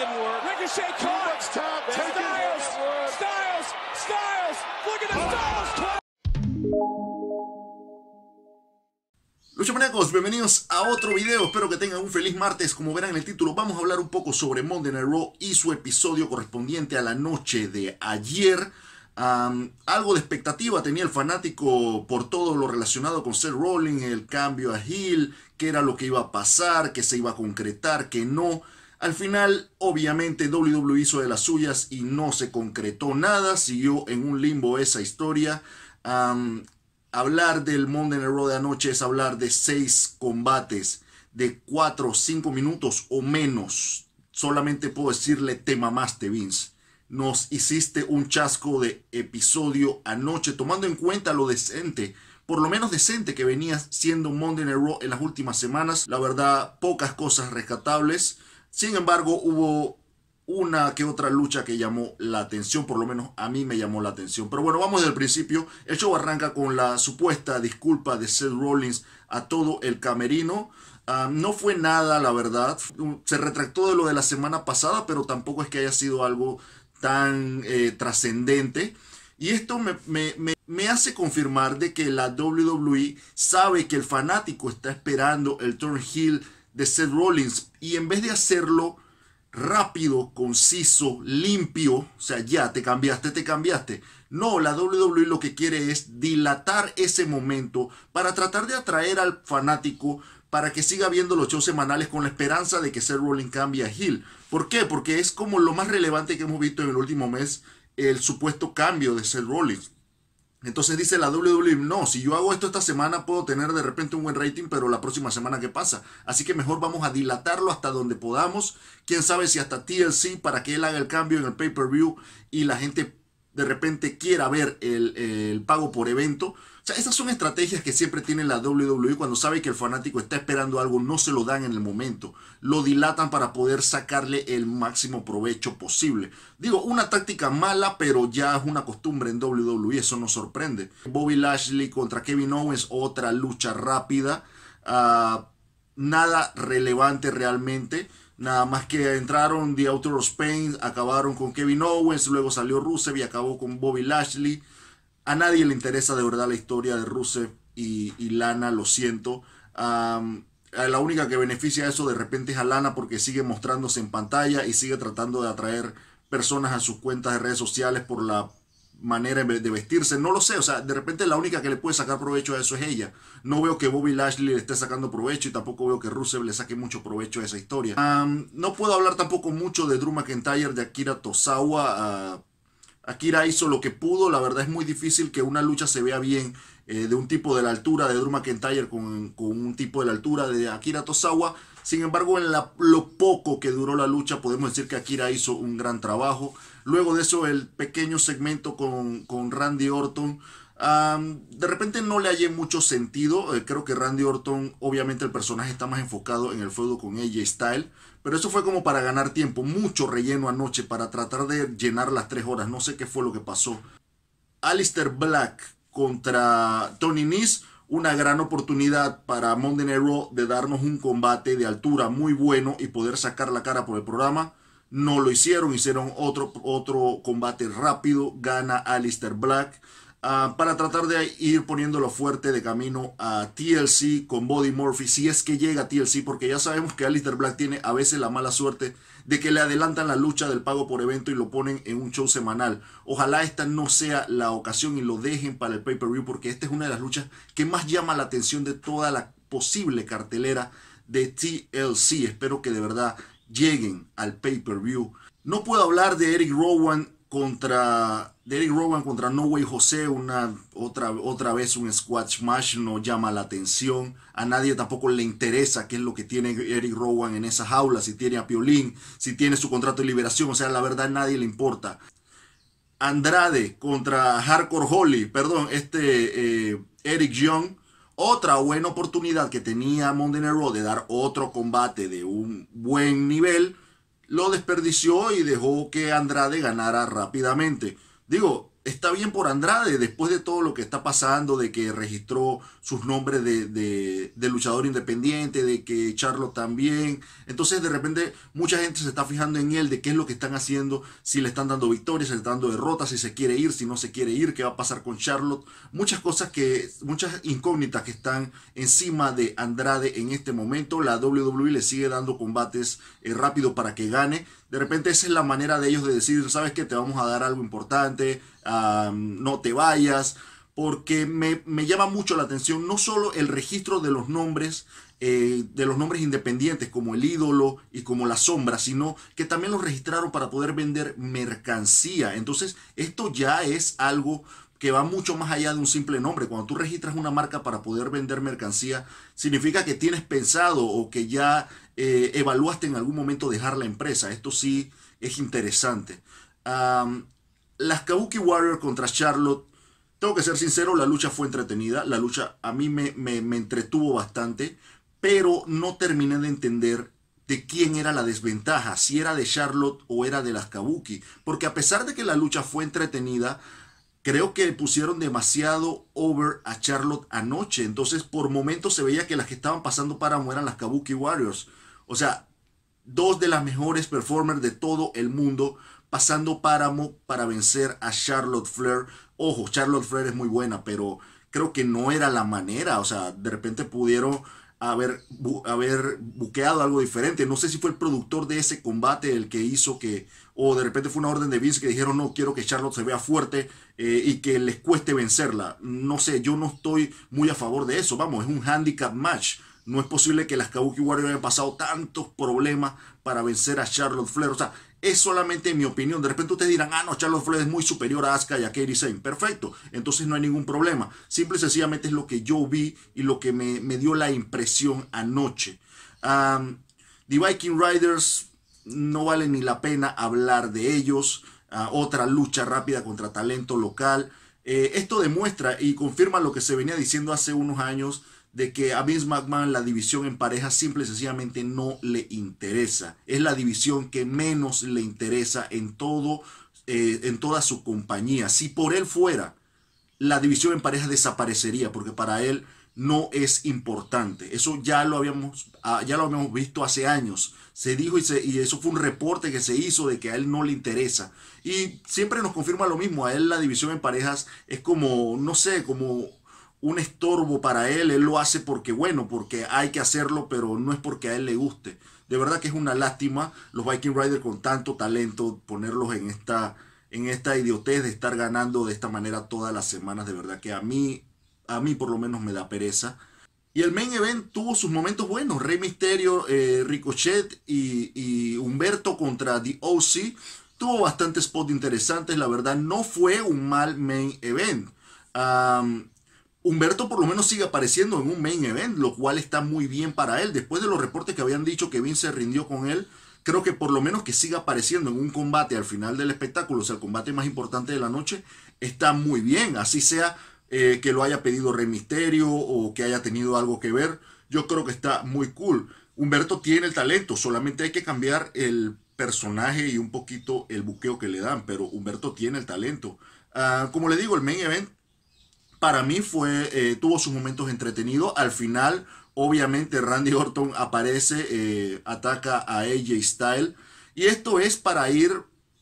didn't Styles. Styles Lucha bienvenidos a otro video, espero que tengan un feliz martes, como verán en el título vamos a hablar un poco sobre Monday Night Raw y su episodio correspondiente a la noche de ayer. algo de expectativa tenía el fanático por todo lo relacionado con Seth Rollins, el cambio a Hill, qué era lo que iba a pasar, qué se iba a concretar, que no. Al final, obviamente, WWE hizo de las suyas y no se concretó nada. Siguió en un limbo esa historia. hablar del Monday Night Raw de anoche es hablar de seis combates de cuatro o cinco minutos o menos. Solamente puedo decirle, te mamaste, Vince. Nos hiciste un chasco de episodio anoche, tomando en cuenta lo decente por lo menos decente que venía siendo Monday Night Raw en las últimas semanas. La verdad, pocas cosas rescatables. Sin embargo, hubo una que otra lucha que llamó la atención, por lo menos a mí me llamó la atención. Pero bueno, vamos del principio. El show arranca con la supuesta disculpa de Seth Rollins a todo el camerino. Ah, no fue nada, la verdad. Se retractó de lo de la semana pasada, pero tampoco es que haya sido algo tan eh, trascendente. Y esto me, hace confirmar de que la WWE sabe que el fanático está esperando el turn heel de Seth Rollins y en vez de hacerlo rápido, conciso, limpio, o sea, ya te cambiaste, te cambiaste. No, la WWE lo que quiere es dilatar ese momento para tratar de atraer al fanático para que siga viendo los shows semanales con la esperanza de que Seth Rollins cambie a Hill. ¿Por qué? Porque es como lo más relevante que hemos visto en el último mes, el supuesto cambio de Seth Rollins. Entonces dice la WWE, no, si yo hago esto esta semana puedo tener de repente un buen rating, pero la próxima semana que pasa. Así que mejor vamos a dilatarlo hasta donde podamos. Quién sabe si hasta TLC para que él haga el cambio en el pay-per-view y la gente de repente quiera ver el, pago por evento. O sea, esas son estrategias que siempre tiene la WWE cuando sabe que el fanático está esperando algo, no se lo dan en el momento. Lo dilatan para poder sacarle el máximo provecho posible. Digo, una táctica mala, pero ya es una costumbre en WWE, eso nos sorprende. Bobby Lashley contra Kevin Owens, otra lucha rápida. Ah, nada relevante realmente. Nada más que entraron The Outer Spain, acabaron con Kevin Owens, luego salió Rusev y acabó con Bobby Lashley. A nadie le interesa de verdad la historia de Rusev y, Lana, lo siento. Eh, la única que beneficia eso de repente es a Lana porque sigue mostrándose en pantalla y sigue tratando de atraer personas a sus cuentas de redes sociales por la manera de vestirse, no lo sé, o sea, de repente la única que le puede sacar provecho a eso es ella. No veo que Bobby Lashley le esté sacando provecho y tampoco veo que Rusev le saque mucho provecho a esa historia. no puedo hablar tampoco mucho de Drew McIntyre, de Akira Tosawa. Akira hizo lo que pudo, la verdad es muy difícil que una lucha se vea bien eh, de un tipo de la altura de Drew McIntyre con, con un tipo de la altura de Akira Tosawa. Sin embargo, en la, lo poco que duró la lucha, podemos decir que Akira hizo un gran trabajo. Luego de eso, el pequeño segmento con, Randy Orton. de repente no le hallé mucho sentido. Eh, creo que Randy Orton, obviamente el personaje está más enfocado en el feudo con AJ Style Pero eso fue como para ganar tiempo. Mucho relleno anoche para tratar de llenar las tres horas. No sé qué fue lo que pasó. Alistair Black contra Tony Nese. Una gran oportunidad para Monday Night Raw de darnos un combate de altura muy bueno y poder sacar la cara por el programa no lo hicieron, hicieron otro, otro combate rápido, gana Alistair Black. Ah, para tratar de ir poniéndolo fuerte de camino a TLC con Body Murphy, si es que llega a TLC, porque ya sabemos que Alistair Black tiene a veces la mala suerte de que le adelantan la lucha del pago por evento y lo ponen en un show semanal. Ojalá esta no sea la ocasión y lo dejen para el pay-per-view, porque esta es una de las luchas que más llama la atención de toda la posible cartelera de TLC. Espero que de verdad lleguen al pay-per-view. No puedo hablar de Eric Rowan contra Eric Rowan contra No Way Jose. una otra otra vez un squash match no llama la atención, a nadie tampoco le interesa qué es lo que tiene Eric Rowan en esa jaula, si tiene a Piolín, si tiene su contrato de liberación, o sea, la verdad nadie le importa. Andrade contra Hardcore Holly, perdón, este eh, Eric Young otra buena oportunidad que tenía Montenegro de dar otro combate de un buen nivel, lo desperdició y dejó que Andrade ganara rápidamente. Digo, está bien por Andrade después de todo lo que está pasando, de que registró sus nombres de, luchador independiente, de que Charlotte también. Entonces de repente mucha gente se está fijando en él, de qué es lo que están haciendo, si le están dando victorias, si le están dando derrotas, si se quiere ir, si no se quiere ir, qué va a pasar con Charlotte. Muchas cosas que, muchas incógnitas que están encima de Andrade en este momento. La WWE le sigue dando combates eh, rápido para que gane de repente esa es la manera de ellos de decir, sabes que te vamos a dar algo importante, no te vayas, porque me, llama mucho la atención no solo el registro de los nombres, eh, de los nombres independientes como el ídolo y como la sombra, sino que también los registraron para poder vender mercancía. Entonces, esto ya es algo que va mucho más allá de un simple nombre. Cuando tú registras una marca para poder vender mercancía, significa que tienes pensado o que ya eh, evaluaste en algún momento dejar la empresa. Esto sí es interesante. las Kabuki Warrior contra Charlotte, tengo que ser sincero, la lucha fue entretenida. La lucha a mí me, me entretuvo bastante, pero no terminé de entender de quién era la desventaja, si era de Charlotte o era de las Kabuki. Porque a pesar de que la lucha fue entretenida, Creo que pusieron demasiado over a Charlotte anoche. Entonces, por momentos se veía que las que estaban pasando para eran las Kabuki Warriors. O sea, dos de las mejores performers de todo el mundo pasando páramo para vencer a Charlotte Flair. Ojo, Charlotte Flair es muy buena, pero creo que no era la manera. O sea, de repente pudieron haber, haber buqueado algo diferente. No sé si fue el productor de ese combate el que hizo que, o de repente fue una orden de Vince que dijeron, no, quiero que Charlotte se vea fuerte eh, y que les cueste vencerla. No sé, yo no estoy muy a favor de eso. Vamos, es un handicap match. No es posible que las Kabuki Warriors hayan pasado tantos problemas para vencer a Charlotte Flair. O sea, es solamente mi opinión. De repente ustedes dirán, ah, no, Charles Floyd es muy superior a Asuka y a Kairi Sane. Perfecto. Entonces no hay ningún problema. Simple y sencillamente es lo que yo vi y lo que me, dio la impresión anoche. The Viking Riders no vale ni la pena hablar de ellos. Ah, otra lucha rápida contra talento local. Eh, esto demuestra y confirma lo que se venía diciendo hace unos años de que a Vince McMahon la división en parejas simple y sencillamente no le interesa. Es la división que menos le interesa en todo, eh, en toda su compañía. Si por él fuera, la división en parejas desaparecería, porque para él no es importante. Eso ya lo habíamos, ah, ya lo habíamos visto hace años. Se dijo y, y, eso fue un reporte que se hizo de que a él no le interesa. Y siempre nos confirma lo mismo. A él la división en parejas es como, no sé, como un estorbo para él, él lo hace porque bueno, porque hay que hacerlo, pero no es porque a él le guste. De verdad que es una lástima los Viking Riders con tanto talento ponerlos en esta en esta idiotez de estar ganando de esta manera todas las semanas, de verdad que a mí a mí por lo menos me da pereza. Y el main event tuvo sus momentos buenos. Rey Misterio, eh, Ricochet y, Humberto contra The OC. Tuvo bastantes spots interesantes. La verdad, no fue un mal main event. Humberto por lo menos sigue apareciendo en un main event, lo cual está muy bien para él. Después de los reportes que habían dicho que Vince se rindió con él, creo que por lo menos que siga apareciendo en un combate al final del espectáculo, o sea, el combate más importante de la noche, está muy bien. Así sea eh, que lo haya pedido Rey Misterio o que haya tenido algo que ver, yo creo que está muy cool. Humberto tiene el talento, solamente hay que cambiar el personaje y un poquito el buqueo que le dan, pero Humberto tiene el talento. Ah, como le digo, el main event para mí fue, eh, tuvo sus momentos entretenidos. Al final, obviamente, Randy Orton aparece, eh, ataca a AJ Styles. Y esto es para ir,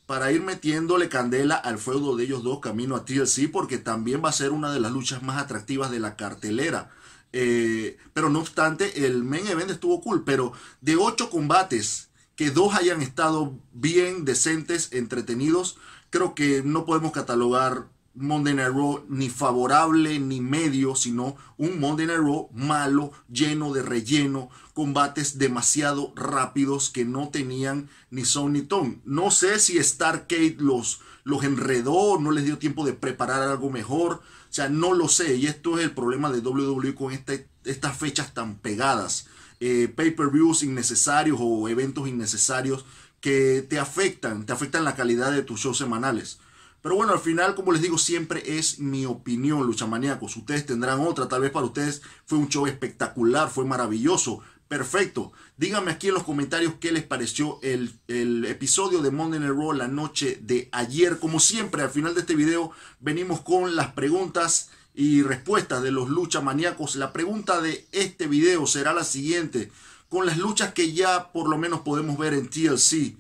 para ir metiéndole candela al feudo de ellos dos camino a TLC, porque también va a ser una de las luchas más atractivas de la cartelera. Eh, pero no obstante, el main event estuvo cool. Pero de ocho combates, que dos hayan estado bien, decentes, entretenidos, creo que no podemos catalogar Monday Night Raw ni favorable ni medio, sino un Monday Night Raw malo, lleno de relleno, combates demasiado rápidos que no tenían ni son ni ton. No sé si Starcade los, los enredó, no les dio tiempo de preparar algo mejor, o sea, no lo sé. Y esto es el problema de WWE con este, estas fechas tan pegadas. Eh, pay-per-views innecesarios o eventos innecesarios que te afectan, te afectan la calidad de tus shows semanales. Pero bueno, al final, como les digo, siempre es mi opinión, luchamaniacos. Ustedes tendrán otra, tal vez para ustedes fue un show espectacular, fue maravilloso, perfecto. Díganme aquí en los comentarios qué les pareció el, episodio de Monday Night Raw la noche de ayer. Como siempre, al final de este video venimos con las preguntas y respuestas de los luchamaniacos. La pregunta de este video será la siguiente. Con las luchas que ya por lo menos podemos ver en TLC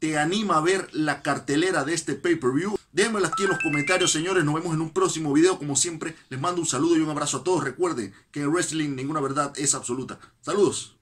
te anima a ver la cartelera de este pay-per-view. Déjenmelo aquí en los comentarios, señores. Nos vemos en un próximo video. Como siempre, les mando un saludo y un abrazo a todos. Recuerden que en wrestling ninguna verdad es absoluta. Saludos.